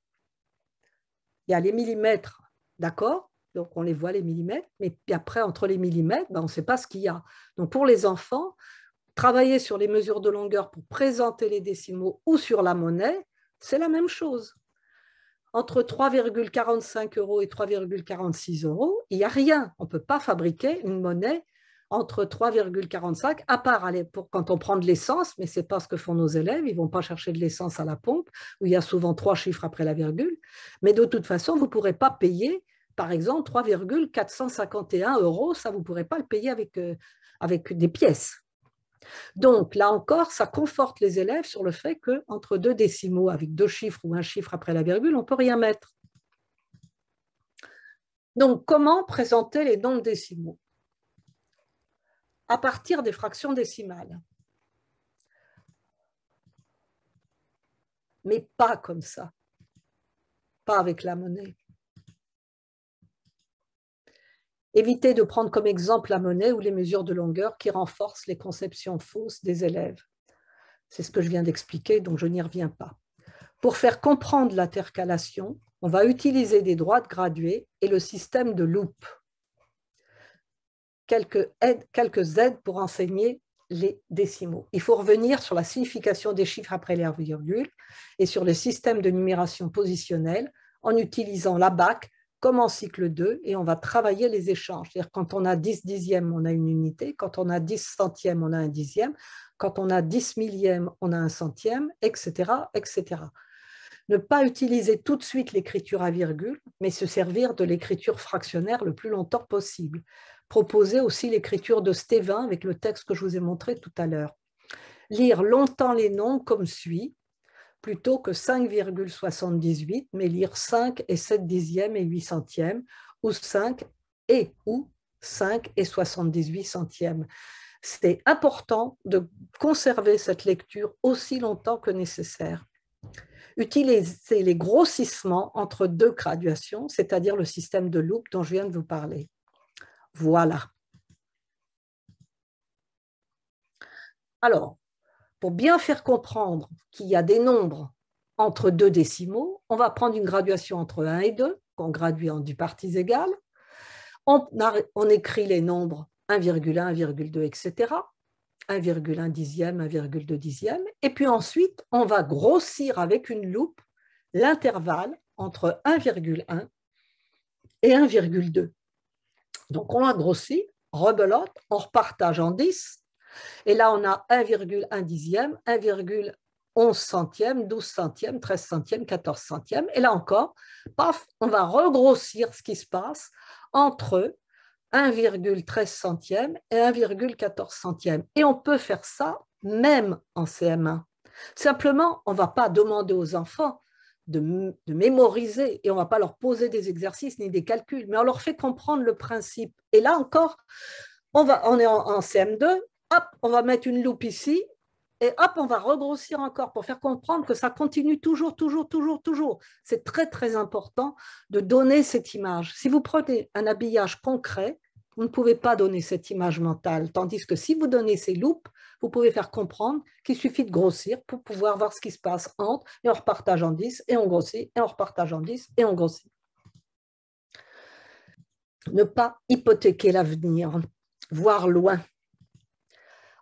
Il y a les millimètres, d'accord Donc on les voit les millimètres, mais après, entre les millimètres, ben, on ne sait pas ce qu'il y a. Donc pour les enfants, travailler sur les mesures de longueur pour présenter les décimaux ou sur la monnaie, c'est la même chose entre 3,45 euros et 3,46 euros, il n'y a rien. On ne peut pas fabriquer une monnaie entre 3,45, à part pour, quand on prend de l'essence, mais ce n'est pas ce que font nos élèves, ils ne vont pas chercher de l'essence à la pompe, où il y a souvent trois chiffres après la virgule. Mais de toute façon, vous ne pourrez pas payer, par exemple, 3,451 euros, ça, vous ne pourrez pas le payer avec, euh, avec des pièces. Donc, là encore, ça conforte les élèves sur le fait qu'entre deux décimaux, avec deux chiffres ou un chiffre après la virgule, on ne peut rien mettre. Donc, comment présenter les nombres décimaux À partir des fractions décimales. Mais pas comme ça. Pas avec la monnaie. Évitez de prendre comme exemple la monnaie ou les mesures de longueur qui renforcent les conceptions fausses des élèves. C'est ce que je viens d'expliquer, donc je n'y reviens pas. Pour faire comprendre l'intercalation, on va utiliser des droites graduées et le système de loop. Quelques aides, pour enseigner les décimaux. Il faut revenir sur la signification des chiffres après les virgule et sur le système de numération positionnelle en utilisant la BAC comme en cycle 2, et on va travailler les échanges. C'est-à-dire quand on a 10 dixièmes, on a une unité, quand on a 10 centièmes, on a un dixième, quand on a 10 millièmes, on a un centième, etc. etc. Ne pas utiliser tout de suite l'écriture à virgule, mais se servir de l'écriture fractionnaire le plus longtemps possible. Proposer aussi l'écriture de Stévin avec le texte que je vous ai montré tout à l'heure. Lire longtemps les noms comme suit, plutôt que 5,78, mais lire 5 et 7 dixièmes et 8 centièmes, ou 5 et ou 5 et 78 centièmes. C'est important de conserver cette lecture aussi longtemps que nécessaire. Utilisez les grossissements entre deux graduations, c'est-à-dire le système de loupe dont je viens de vous parler. Voilà. Alors, pour bien faire comprendre qu'il y a des nombres entre deux décimaux, on va prendre une graduation entre 1 et 2, qu'on gradue en parties égales. On, écrit les nombres 1,1, 1,2, etc. 1,1 dixième, 1,2 dixième. Et puis ensuite, on va grossir avec une loupe l'intervalle entre 1,1 et 1,2. Donc on a grossi, rebelote, on repartage en 10, et là, on a 1,1 dixième, 1,11 centième, 12 centième, 13 centième, 14 centième. Et là encore, paf, on va regrossir ce qui se passe entre 1,13 centième et 1,14 centième. Et on peut faire ça même en CM1. Simplement, on ne va pas demander aux enfants de, mémoriser et on ne va pas leur poser des exercices ni des calculs, mais on leur fait comprendre le principe. Et là encore, on, est en CM2, on va mettre une loupe ici, et hop, on va regrossir encore pour faire comprendre que ça continue toujours, toujours, toujours, toujours. C'est très, très important de donner cette image. Si vous prenez un habillage concret, vous ne pouvez pas donner cette image mentale, tandis que si vous donnez ces loupes, vous pouvez faire comprendre qu'il suffit de grossir pour pouvoir voir ce qui se passe entre, et on repartage en 10, et on grossit, et on repartage en 10, et on grossit. Ne pas hypothéquer l'avenir, voir loin,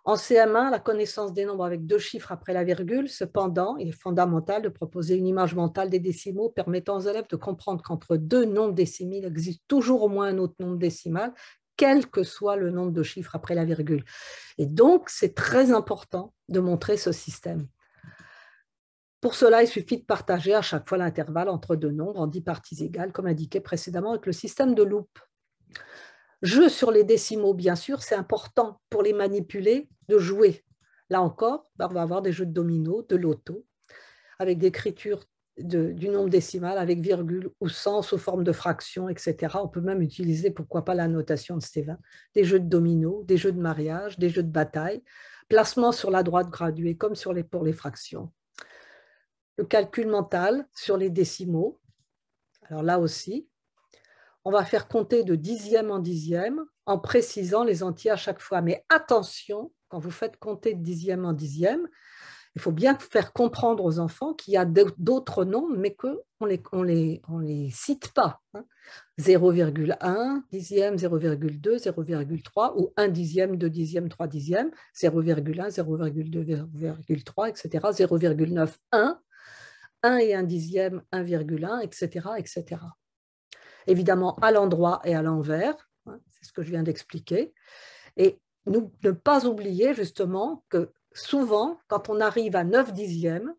en CM1, la connaissance des nombres avec deux chiffres après la virgule, cependant, il est fondamental de proposer une image mentale des décimaux permettant aux élèves de comprendre qu'entre deux nombres décimaux, il existe toujours au moins un autre nombre décimal, quel que soit le nombre de chiffres après la virgule. Et donc, c'est très important de montrer ce système. Pour cela, il suffit de partager à chaque fois l'intervalle entre deux nombres en dix parties égales, comme indiqué précédemment avec le système de loupe. Jeu sur les décimaux, bien sûr, c'est important pour les manipuler de jouer. Là encore, bah, on va avoir des jeux de dominos, de loto, avec d'écriture du nombre décimal avec virgule ou sens sous forme de fraction, etc. On peut même utiliser, pourquoi pas, la notation de Stéphane. des jeux de dominos, des jeux de mariage, des jeux de bataille, placement sur la droite graduée comme sur les, pour les fractions. Le calcul mental sur les décimaux, alors là aussi, on va faire compter de dixième en dixième en précisant les entiers à chaque fois. Mais attention, quand vous faites compter de dixième en dixième, il faut bien faire comprendre aux enfants qu'il y a d'autres nombres, mais qu'on ne les, on les, on les cite pas. 0,1, hein. dixième, 0,2, 0,3 ou 1 dixième, 2 dixième, 3 dixième, 0,1, 0,2, 0,3, etc. 0,9, 1, 1 et 1 dixième, 1,1, etc. etc évidemment à l'endroit et à l'envers, hein, c'est ce que je viens d'expliquer, et ne pas oublier justement que souvent, quand on arrive à 9 dixièmes,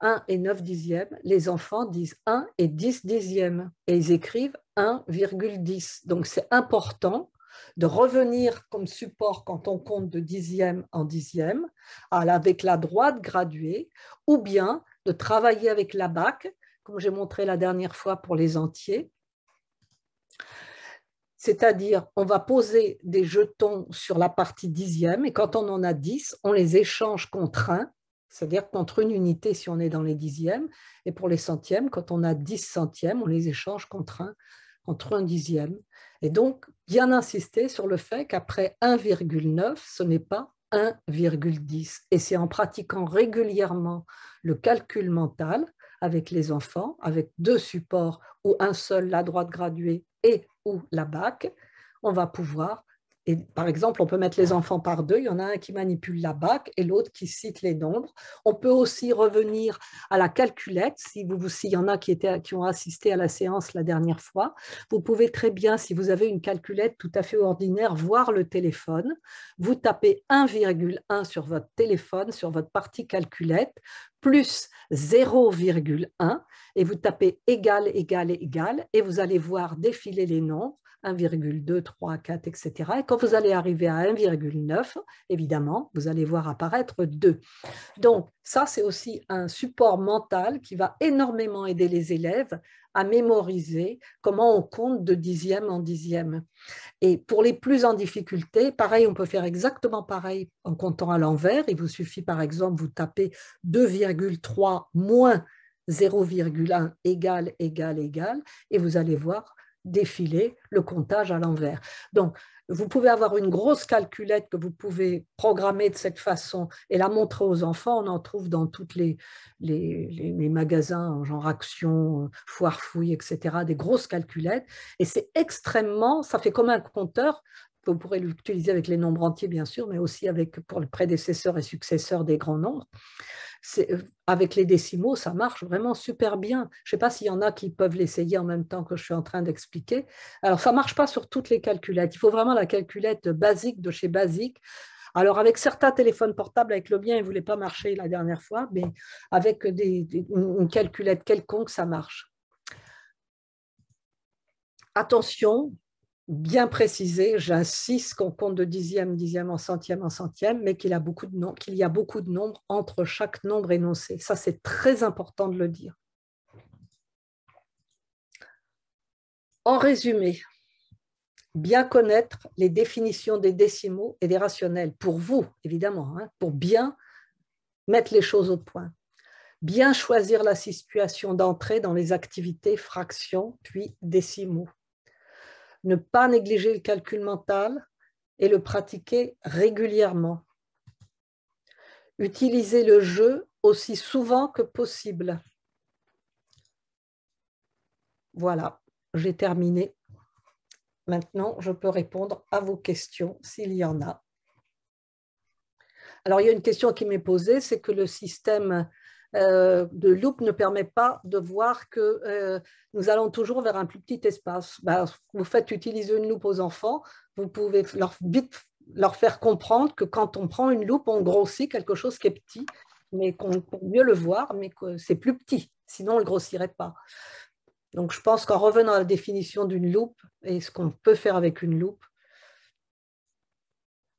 1 et 9 dixièmes, les enfants disent 1 et 10 dixièmes, et ils écrivent 1,10. Donc c'est important de revenir comme support quand on compte de dixièmes en dixième, avec la droite graduée, ou bien de travailler avec la BAC, comme j'ai montré la dernière fois pour les entiers, c'est-à-dire on va poser des jetons sur la partie dixième et quand on en a dix, on les échange contre un, c'est-à-dire contre une unité si on est dans les dixièmes, et pour les centièmes, quand on a dix centièmes, on les échange contre un, contre un dixième. Et donc, bien insister sur le fait qu'après 1,9, ce n'est pas 1,10. Et c'est en pratiquant régulièrement le calcul mental avec les enfants, avec deux supports ou un seul, la droite graduée et ou la BAC, on va pouvoir et par exemple, on peut mettre les enfants par deux. Il y en a un qui manipule la bac et l'autre qui cite les nombres. On peut aussi revenir à la calculette. Si vous, s'il y en a qui, étaient, qui ont assisté à la séance la dernière fois, vous pouvez très bien, si vous avez une calculette tout à fait ordinaire, voir le téléphone. Vous tapez 1,1 sur votre téléphone, sur votre partie calculette, plus 0,1 et vous tapez égal, égal, égal et vous allez voir défiler les nombres 1,2, 3, 4, etc. Et quand vous allez arriver à 1,9, évidemment, vous allez voir apparaître 2. Donc, ça, c'est aussi un support mental qui va énormément aider les élèves à mémoriser comment on compte de dixième en dixième. Et pour les plus en difficulté, pareil, on peut faire exactement pareil en comptant à l'envers. Il vous suffit, par exemple, vous tapez 2,3 moins 0,1 égal, égal, égal. et vous allez voir défiler le comptage à l'envers. Donc, vous pouvez avoir une grosse calculette que vous pouvez programmer de cette façon et la montrer aux enfants. On en trouve dans tous les, les, magasins, genre Action, euh, Foire etc., des grosses calculettes. Et c'est extrêmement, ça fait comme un compteur vous pourrez l'utiliser avec les nombres entiers, bien sûr, mais aussi avec, pour le prédécesseur et successeur des grands nombres. Euh, avec les décimaux, ça marche vraiment super bien. Je ne sais pas s'il y en a qui peuvent l'essayer en même temps que je suis en train d'expliquer. Alors, ça ne marche pas sur toutes les calculettes. Il faut vraiment la calculette basique de chez Basique. Alors, avec certains téléphones portables, avec le mien, il ne voulait pas marcher la dernière fois, mais avec une calculette quelconque, ça marche. Attention, bien précisé, j'insiste qu'on compte de dixième, dixième en centième en centième, mais qu'il y a beaucoup de nombres entre chaque nombre énoncé. Ça, c'est très important de le dire. En résumé, bien connaître les définitions des décimaux et des rationnels, pour vous, évidemment, hein, pour bien mettre les choses au point. Bien choisir la situation d'entrée dans les activités fractions puis décimaux ne pas négliger le calcul mental et le pratiquer régulièrement. Utiliser le jeu aussi souvent que possible. Voilà, j'ai terminé. Maintenant, je peux répondre à vos questions s'il y en a. Alors, il y a une question qui m'est posée, c'est que le système euh, de loupe ne permet pas de voir que euh, nous allons toujours vers un plus petit espace. Ben, vous faites utiliser une loupe aux enfants, vous pouvez leur, leur faire comprendre que quand on prend une loupe, on grossit quelque chose qui est petit, mais qu'on peut mieux le voir, mais que c'est plus petit, sinon on ne le grossirait pas. Donc je pense qu'en revenant à la définition d'une loupe et ce qu'on peut faire avec une loupe,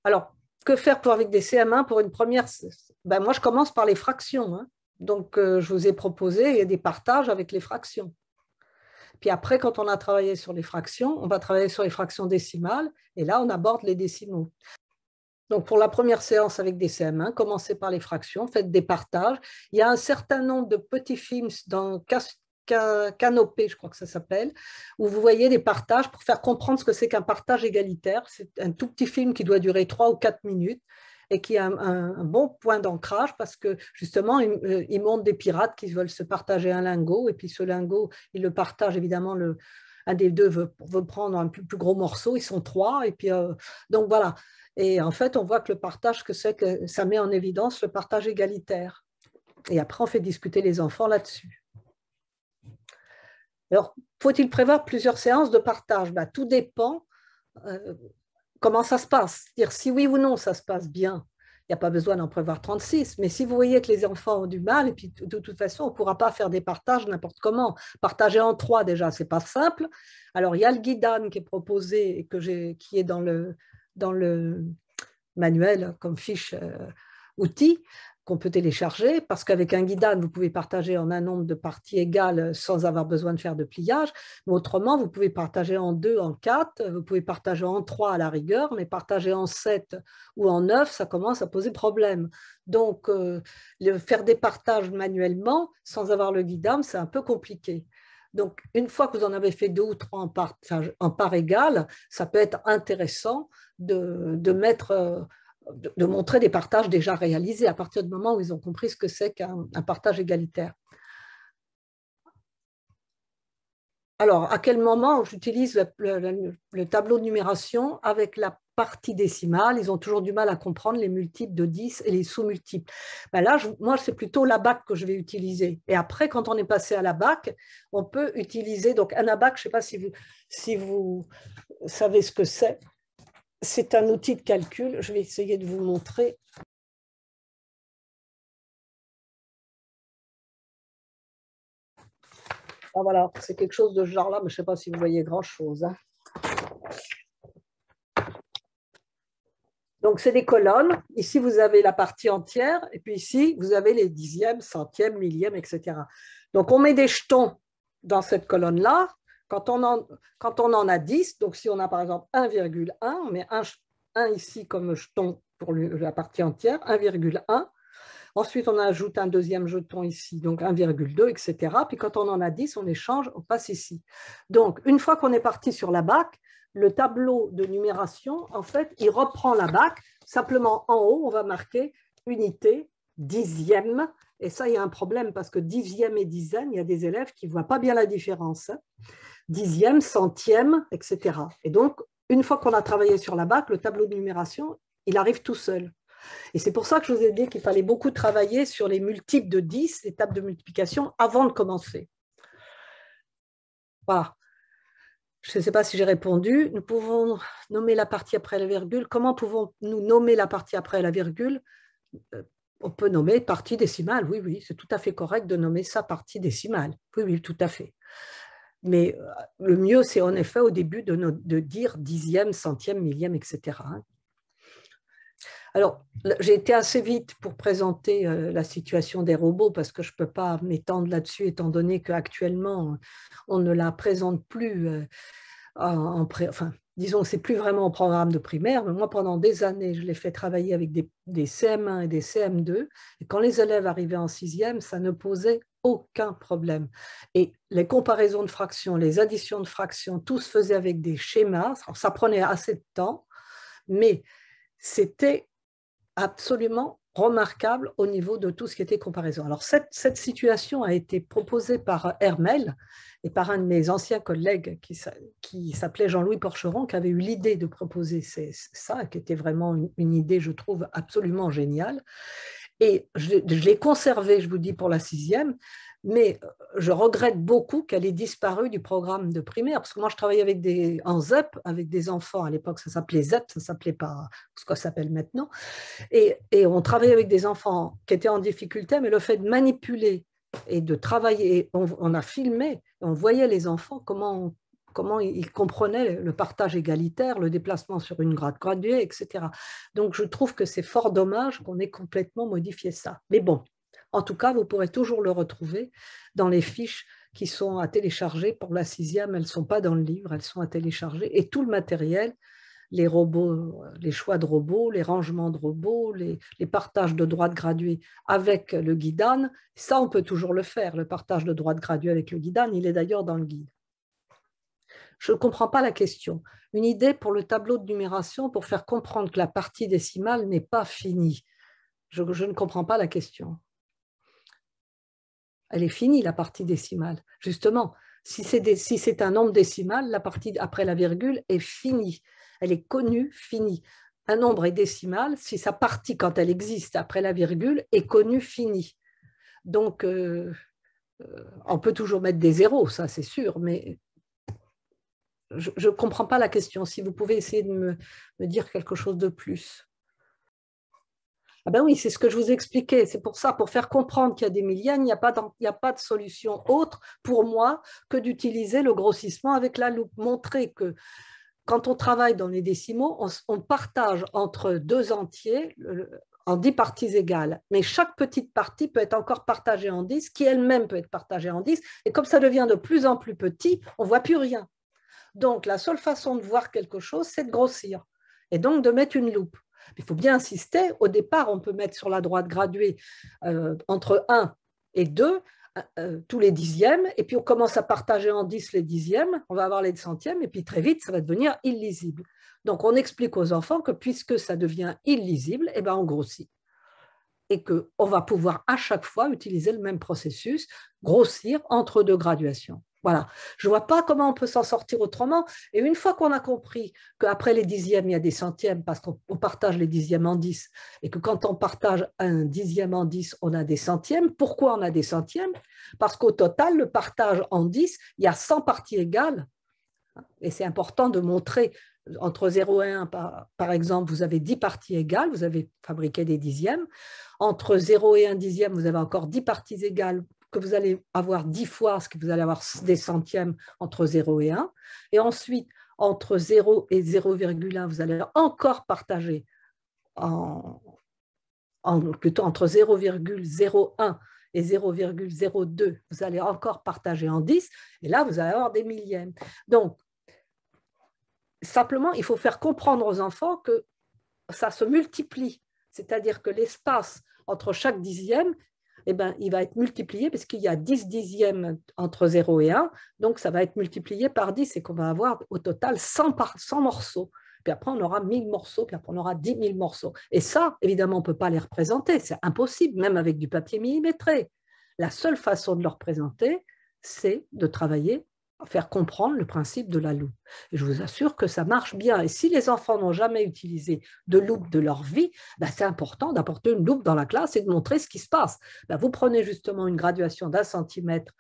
alors, que faire pour, avec des CM1 pour une première ben Moi, je commence par les fractions. Hein. Donc, euh, je vous ai proposé des partages avec les fractions. Puis après, quand on a travaillé sur les fractions, on va travailler sur les fractions décimales, et là, on aborde les décimaux. Donc, pour la première séance avec des CM1, hein, commencez par les fractions, faites des partages. Il y a un certain nombre de petits films dans Canopé, je crois que ça s'appelle, où vous voyez des partages pour faire comprendre ce que c'est qu'un partage égalitaire. C'est un tout petit film qui doit durer 3 ou 4 minutes et qui a un, bon point d'ancrage parce que justement, ils euh, montent des pirates qui veulent se partager un lingot et puis ce lingot, ils le partagent évidemment le, un des deux veut, prendre un plus, gros morceau, ils sont trois, et puis euh, donc voilà. Et en fait, on voit que le partage, que c'est que ça met en évidence le partage égalitaire. Et après, on fait discuter les enfants là-dessus. Alors, faut-il prévoir plusieurs séances de partage ben, Tout dépend euh, comment ça se passe. Dire si oui ou non ça se passe bien. Il n'y a pas besoin d'en prévoir 36, mais si vous voyez que les enfants ont du mal, et puis de toute façon, on ne pourra pas faire des partages n'importe comment. Partager en trois, déjà, ce n'est pas simple. Alors, il y a le guidane qui est proposé et que qui est dans le, dans le manuel comme fiche euh, outil, qu'on peut télécharger, parce qu'avec un guidane, vous pouvez partager en un nombre de parties égales euh, sans avoir besoin de faire de pliage, mais autrement, vous pouvez partager en deux, en quatre, euh, vous pouvez partager en trois à la rigueur, mais partager en sept ou en neuf, ça commence à poser problème. Donc, euh, faire des partages manuellement sans avoir le guidame, c'est un peu compliqué. Donc, une fois que vous en avez fait deux ou trois en part, en part égale, ça peut être intéressant de, de mettre de, montrer des partages déjà réalisés à partir du moment où ils ont compris ce que c'est qu'un partage égalitaire. Alors, à quel moment j'utilise le, tableau de numération avec la partie décimale Ils ont toujours du mal à comprendre les multiples de 10 et les sous-multiples. Ben là, moi, c'est plutôt l'abac que je vais utiliser. Et après, quand on est passé à l'abac, on peut utiliser donc un abac, je ne sais pas si vous savez ce que c'est c'est un outil de calcul. Je vais essayer de vous montrer. Ah, voilà, c'est quelque chose de ce genre-là, mais je ne sais pas si vous voyez grand-chose. Hein. Donc, c'est des colonnes. Ici, vous avez la partie entière, et puis ici, vous avez les dixièmes, centièmes, millièmes, etc. Donc, on met des jetons dans cette colonne-là, quand on, en, a 10, donc si on a par exemple 1,1, on met 1, ici comme jeton pour la partie entière, 1,1. Ensuite, on ajoute un deuxième jeton ici, donc 1,2, etc. Puis quand on en a 10, on échange, on passe ici. Donc, une fois qu'on est parti sur la BAC, le tableau de numération, en fait, il reprend la BAC. Simplement, en haut, on va marquer unité, dixième. Et ça, il y a un problème parce que dixième et dizaine, il y a des élèves qui ne voient pas bien la différence. Hein dixième, centième, etc. Et donc, une fois qu'on a travaillé sur la BAC, le tableau de numération, il arrive tout seul. Et c'est pour ça que je vous ai dit qu'il fallait beaucoup travailler sur les multiples de 10, les tables de multiplication, avant de commencer. Voilà. Je ne sais pas si j'ai répondu. Nous pouvons nommer la partie après la virgule. Comment pouvons-nous nommer la partie après la virgule euh, On peut nommer partie décimale. Oui, oui, c'est tout à fait correct de nommer ça partie décimale. Oui, oui, tout à fait. Mais euh, le mieux, c'est en effet au début de, dire dixième, centième, millième, etc. Hein. Alors, j'ai été assez vite pour présenter euh, la situation des robots parce que je ne peux pas m'étendre là-dessus étant donné qu'actuellement, on ne la présente plus euh, en, pré, enfin, disons que c'est plus vraiment au programme de primaire, mais moi pendant des années, je l'ai fait travailler avec des, des, CM1 et des CM2. Et quand les élèves arrivaient en sixième, ça ne posait aucun problème. Et les comparaisons de fractions, les additions de fractions, tout se faisait avec des schémas. Ça prenait assez de temps, mais c'était absolument remarquable au niveau de tout ce qui était comparaison. Alors cette, cette, situation a été proposée par Hermel et par un de mes anciens collègues qui, qui s'appelait Jean-Louis Porcheron, qui avait eu l'idée de proposer ça, qui était vraiment une idée, je trouve, absolument géniale. Et je, l'ai conservée, je vous dis, pour la sixième, mais je regrette beaucoup qu'elle ait disparu du programme de primaire, parce que moi, je travaillais avec des, en ZEP avec des enfants. À l'époque, ça s'appelait ZEP, ça s'appelait pas ce qu'on s'appelle maintenant. Et, et, on travaillait avec des enfants qui étaient en difficulté, mais le fait de manipuler et de travailler, on a filmé, on voyait les enfants comment comment il comprenait le partage égalitaire, le déplacement sur une grade graduée, etc. Donc je trouve que c'est fort dommage qu'on ait complètement modifié ça. Mais bon, en tout cas, vous pourrez toujours le retrouver dans les fiches qui sont à télécharger pour la sixième. Elles ne sont pas dans le livre, elles sont à télécharger. Et tout le matériel, les robots, euh, les choix de robots, les rangements de robots, les, partages de de gradués avec le guidan, ça on peut toujours le faire. Le partage de de graduée avec le guidane, il est d'ailleurs dans le guide. Je ne comprends pas la question. Une idée pour le tableau de numération pour faire comprendre que la partie décimale n'est pas finie. Je, ne comprends pas la question. Elle est finie, la partie décimale. Justement, si c'est un nombre décimal, la partie après la virgule est finie. Elle est connue, finie. Un nombre est décimal si sa partie, quand elle existe après la virgule, est connue, finie. Donc, euh, euh, on peut toujours mettre des zéros, ça c'est sûr, mais je ne comprends pas la question. Si vous pouvez essayer de me, dire quelque chose de plus. Ah ben oui, c'est ce que je vous expliquais. C'est pour ça, pour faire comprendre qu'il y a des milliennes, il n'y a, pas de, a pas de solution autre pour moi que d'utiliser le grossissement avec la loupe. Montrer que quand on travaille dans les décimaux, on, partage entre deux entiers en dix parties égales. Mais chaque petite partie peut être encore partagée en dix, qui elle-même peut être partagée en dix, Et comme ça devient de plus en plus petit, on voit plus rien. Donc, la seule façon de voir quelque chose, c'est de grossir et donc de mettre une loupe. Il faut bien insister, au départ, on peut mettre sur la droite graduée euh, entre 1 et 2 euh, euh, tous les dixièmes, et puis on commence à partager en 10 les dixièmes, on va avoir les centièmes, et puis très vite, ça va devenir illisible. Donc on explique aux enfants que puisque ça devient illisible, eh ben, on grossit. Et qu'on va pouvoir à chaque fois utiliser le même processus, grossir entre deux graduations. Voilà. Je ne vois pas comment on peut s'en sortir autrement. Et une fois qu'on a compris qu'après les dixièmes, il y a des centièmes, parce qu'on partage les dixièmes en dix, et que quand on partage un dixième en dix, on a des centièmes. Pourquoi on a des centièmes Parce qu'au total, le partage en dix, il y a 100 parties égales. Et c'est important de montrer entre 0 et 1, par, exemple, vous avez 10 parties égales, vous avez fabriqué des dixièmes. Entre 0 et 1 dixième, vous avez encore 10 parties égales, que vous allez avoir 10 fois ce que vous allez avoir des centièmes entre 0 et 1. Et ensuite, entre 0 et 0,1, vous allez encore partager en, en, plutôt entre 0,01 et 0,02, vous allez encore partager en 10, et là, vous allez avoir des millièmes. Donc, simplement, il faut faire comprendre aux enfants que ça se multiplie, c'est-à-dire que l'espace entre chaque dixième eh ben, il va être multiplié parce qu'il y a 10 dixièmes entre 0 et 1, donc ça va être multiplié par 10 et qu'on va avoir au total 100, 100 morceaux puis après on aura 1000 morceaux, puis après on aura 10 000 morceaux. Et ça, évidemment, on ne peut pas les représenter, c'est impossible, même avec du papier millimétré. La seule façon de le représenter, c'est de travailler faire comprendre le principe de la loupe. Et je vous assure que ça marche bien. Et si les enfants n'ont jamais utilisé de loupe de leur vie, ben, c'est important d'apporter une loupe dans la classe et de montrer ce qui se passe. Ben, vous prenez justement une graduation d'un centimètre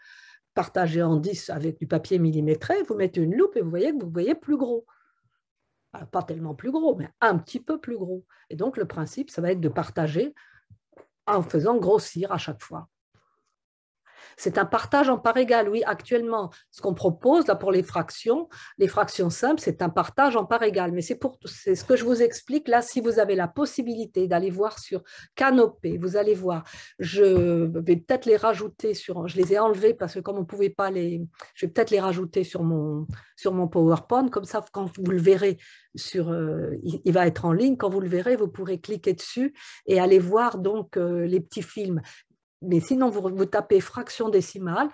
partagée en 10 avec du papier millimétré, vous mettez une loupe et vous voyez que vous voyez plus gros. Ah, pas tellement plus gros, mais un petit peu plus gros. Et donc le principe, ça va être de partager en faisant grossir à chaque fois. C'est un partage en part égal, Oui, actuellement, ce qu'on propose là pour les fractions, les fractions simples, c'est un partage en part égale. Mais c'est pour c'est ce que je vous explique là. Si vous avez la possibilité d'aller voir sur Canopé, vous allez voir. Je vais peut-être les rajouter sur. Je les ai enlevés parce que comme on pouvait pas les, je vais peut-être les rajouter sur mon sur mon PowerPoint. Comme ça, quand vous le verrez sur, euh, il, va être en ligne. Quand vous le verrez, vous pourrez cliquer dessus et aller voir donc euh, les petits films mais sinon vous, tapez fraction décimale,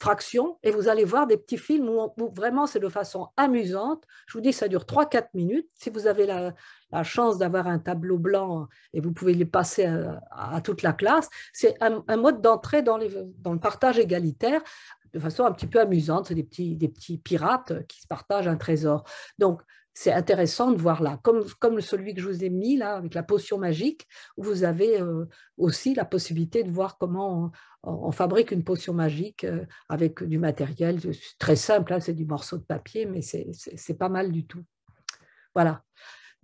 fraction, et vous allez voir des petits films où, vraiment c'est de façon amusante. Je vous dis, ça dure 3-4 minutes. Si vous avez la, chance d'avoir un tableau blanc et vous pouvez le passer à, toute la classe, c'est un, mode d'entrée dans, le partage égalitaire de façon un petit peu amusante. C'est des petits, des petits pirates qui se partagent un trésor. Donc, c'est intéressant de voir là, comme, celui que je vous ai mis là, avec la potion magique, où vous avez euh, aussi la possibilité de voir comment on, fabrique une potion magique euh, avec du matériel très simple, hein, c'est du morceau de papier, mais c'est pas mal du tout. Voilà.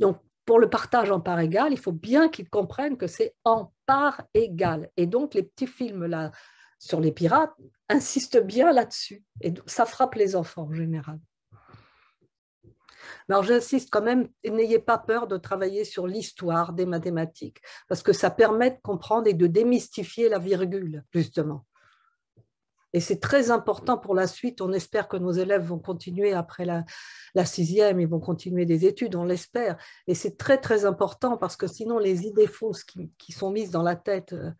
Donc, pour le partage en part égale, il faut bien qu'ils comprennent que c'est en part égale. Et donc, les petits films là sur les pirates insistent bien là-dessus. Et ça frappe les enfants en général. Alors j'insiste quand même, n'ayez pas peur de travailler sur l'histoire des mathématiques, parce que ça permet de comprendre et de démystifier la virgule, justement. Et c'est très important pour la suite. On espère que nos élèves vont continuer après la, sixième, ils vont continuer des études, on l'espère. Et c'est très, très important parce que sinon, les idées fausses qui, sont mises dans la tête euh,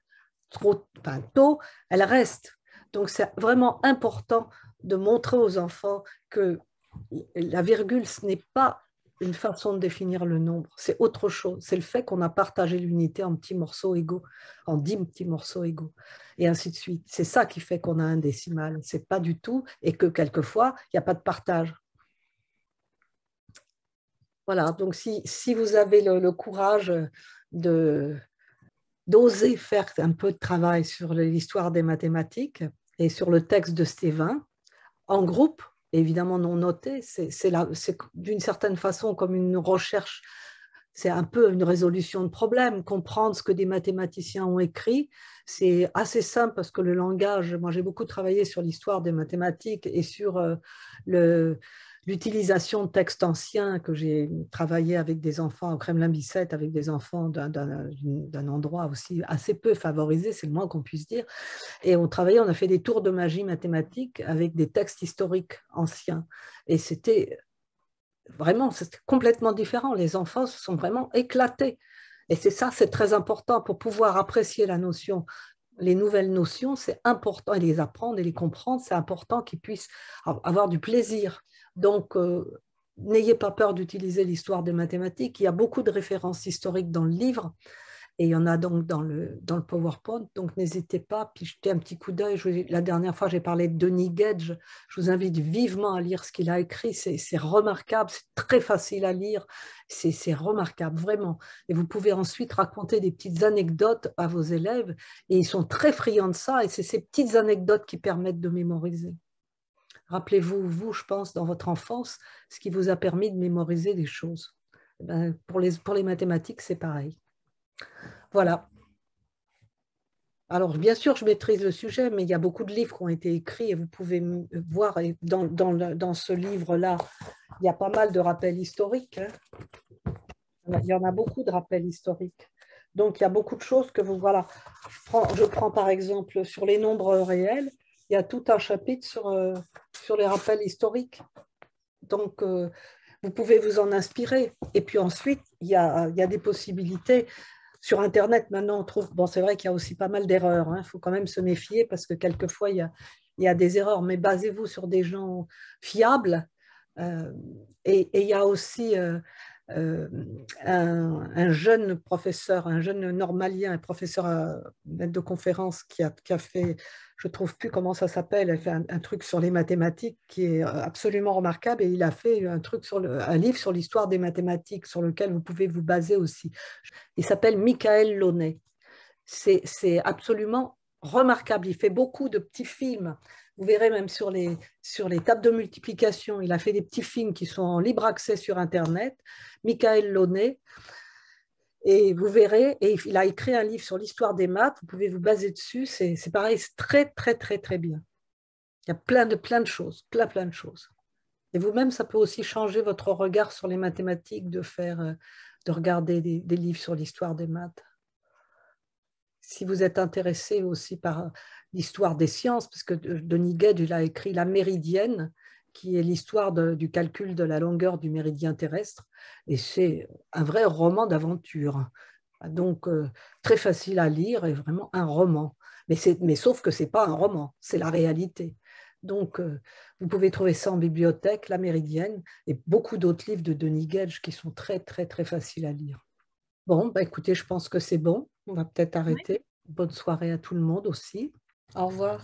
trop tôt, elles restent. Donc, c'est vraiment important de montrer aux enfants que la virgule, ce n'est pas une façon de définir le nombre, c'est autre chose. C'est le fait qu'on a partagé l'unité en petits morceaux égaux, en dix petits morceaux égaux, et ainsi de suite. C'est ça qui fait qu'on a un décimal. C'est pas du tout, et que quelquefois, il n'y a pas de partage. Voilà, donc si, vous avez le, courage de d'oser faire un peu de travail sur l'histoire des mathématiques et sur le texte de Stévin, en groupe, évidemment non noté, C'est d'une certaine façon comme une recherche, c'est un peu une résolution de problème. Comprendre ce que des mathématiciens ont écrit, c'est assez simple parce que le langage, moi j'ai beaucoup travaillé sur l'histoire des mathématiques et sur euh, le l'utilisation de textes anciens que j'ai travaillé avec des enfants au Kremlin-Bicêtre, avec des enfants d'un endroit aussi assez peu favorisé, c'est le moins qu'on puisse dire. Et on travaillait, on a fait des tours de magie mathématiques avec des textes historiques anciens. Et c'était vraiment c'était complètement différent. Les enfants se sont vraiment éclatés. Et c'est ça, c'est très important pour pouvoir apprécier la notion les nouvelles notions, c'est important, et les apprendre et les comprendre, c'est important qu'ils puissent avoir du plaisir. Donc, euh, n'ayez pas peur d'utiliser l'histoire des mathématiques. Il y a beaucoup de références historiques dans le livre et il y en a donc dans le, dans le PowerPoint. Donc, n'hésitez pas, puis jetez un petit coup d'œil. La dernière fois, j'ai parlé de Denis Gage. Je vous invite vivement à lire ce qu'il a écrit. C'est remarquable, c'est très facile à lire. C'est remarquable, vraiment. Et vous pouvez ensuite raconter des petites anecdotes à vos élèves. Et ils sont très friands de ça. Et c'est ces petites anecdotes qui permettent de mémoriser. Rappelez-vous, vous, je pense, dans votre enfance, ce qui vous a permis de mémoriser des choses. Eh ben, pour, les, pour les mathématiques, c'est pareil. Voilà. Alors, bien sûr, je maîtrise le sujet, mais il y a beaucoup de livres qui ont été écrits et vous pouvez voir dans, ce livre-là, il y a pas mal de rappels historiques. Hein. Il y en a beaucoup de rappels historiques. Donc, il y a beaucoup de choses que vous... Voilà, je prends par exemple sur les nombres réels, il y a tout un chapitre sur, euh, sur les rappels historiques. Donc, euh, vous pouvez vous en inspirer. Et puis ensuite, il y a, des possibilités. Sur Internet, maintenant, on trouve. Bon, c'est vrai qu'il y a aussi pas mal d'erreurs. Il hein. faut quand même se méfier parce que quelquefois, il y a, des erreurs. Mais basez-vous sur des gens fiables. Euh, et, il y a aussi euh, un, jeune professeur, un jeune normalien, un professeur euh, de conférence qui a, fait, je trouve plus comment ça s'appelle, a fait un, truc sur les mathématiques qui est euh, absolument remarquable et il a fait un, truc sur un livre sur l'histoire des mathématiques sur lequel vous pouvez vous baser aussi. Il s'appelle Michael Launay. C'est absolument remarquable. Il fait beaucoup de petits films vous verrez même sur les, sur les tables de multiplication, il a fait des petits films qui sont en libre accès sur Internet, Michael Launay. Et vous verrez, et il a écrit un livre sur l'histoire des maths, vous pouvez vous baser dessus, c'est pareil, c'est très, très, très, très bien. Il y a plein de, plein de choses, plein, plein de choses. Et vous-même, ça peut aussi changer votre regard sur les mathématiques de faire, euh, de regarder des livres sur l'histoire des maths si vous êtes intéressé aussi par euh, l'histoire des sciences, parce que euh, Denis Gage il a écrit La Méridienne, qui est l'histoire du calcul de la longueur du méridien terrestre, et c'est un vrai roman d'aventure. Donc, euh, très facile à lire et vraiment un roman. Mais, mais sauf que c'est pas un roman, c'est la réalité. Donc, vous pouvez trouver ça en bibliothèque, La Méridienne, et beaucoup d'autres livres de Denis Gage qui sont très, très, très faciles à lire. Bon, bah, écoutez, je pense que c'est bon. On va peut-être arrêter. Bonne soirée à tout le monde aussi. Au revoir.